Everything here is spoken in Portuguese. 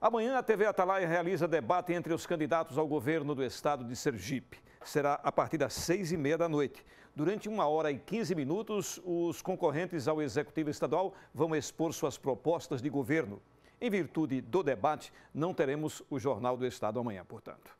Amanhã a TV Atalaia realiza debate entre os candidatos ao governo do estado de Sergipe. Será a partir das seis e meia da noite. Durante uma hora e quinze minutos, os concorrentes ao Executivo Estadual vão expor suas propostas de governo. Em virtude do debate, não teremos o Jornal do Estado amanhã, portanto.